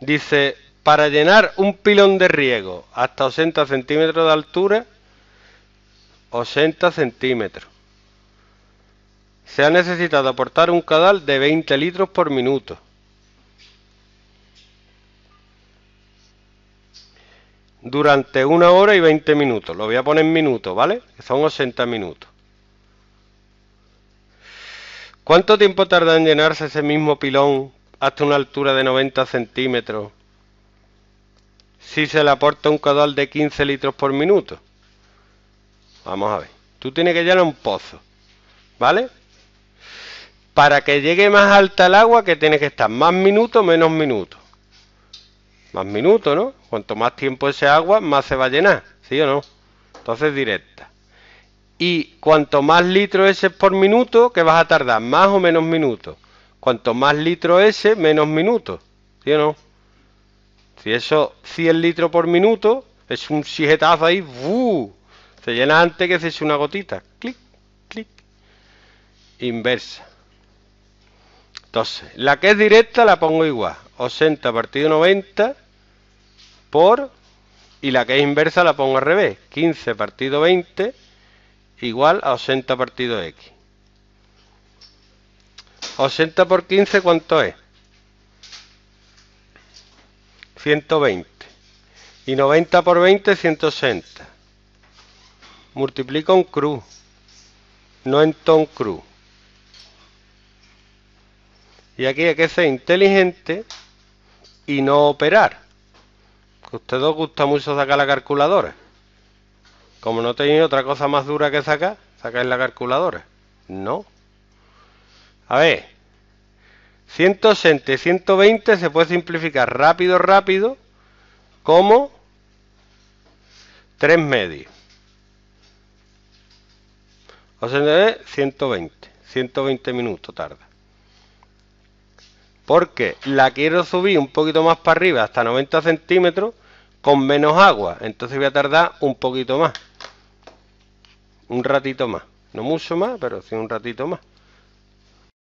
Dice, para llenar un pilón de riego hasta 80 centímetros de altura, 80 centímetros. Se ha necesitado aportar un cadal de 20 litros por minuto. Durante una hora y 20 minutos. Lo voy a poner en minutos, ¿vale? son 80 minutos. ¿Cuánto tiempo tarda en llenarse ese mismo pilón hasta una altura de 90 centímetros si se le aporta un caudal de 15 litros por minuto? Vamos a ver. Tú tienes que llenar un pozo, ¿vale? Para que llegue más alta el agua, que tiene que estar más minutos, menos minutos. Más minutos, ¿no? Cuanto más tiempo ese agua, más se va a llenar, ¿sí o no? Entonces directa. Y cuanto más litros ese por minuto, que vas a tardar más o menos minutos. Cuanto más litro ese, menos minutos. ¿Sí o no? Si eso 100 litros por minuto, es un sijetazo ahí, Se llena antes que se es una gotita. Clic, clic. Inversa. Entonces, la que es directa la pongo igual. 80 partido 90 por... Y la que es inversa la pongo al revés. 15 partido 20 igual a 80 partido X. 80 por 15, ¿cuánto es? 120. Y 90 por 20, 160. Multiplico en cruz, no en ton cruz. Y aquí hay que ser inteligente y no operar. Que a ustedes os gusta mucho sacar la calculadora. Como no tenéis otra cosa más dura que sacar, sacáis la calculadora. No. A ver, 160 y 120 se puede simplificar rápido, rápido, como 3 medios. O sea, 120. 120 minutos tarda. Porque la quiero subir un poquito más para arriba, hasta 90 centímetros, con menos agua. Entonces voy a tardar un poquito más. Un ratito más. No mucho más, pero sí un ratito más.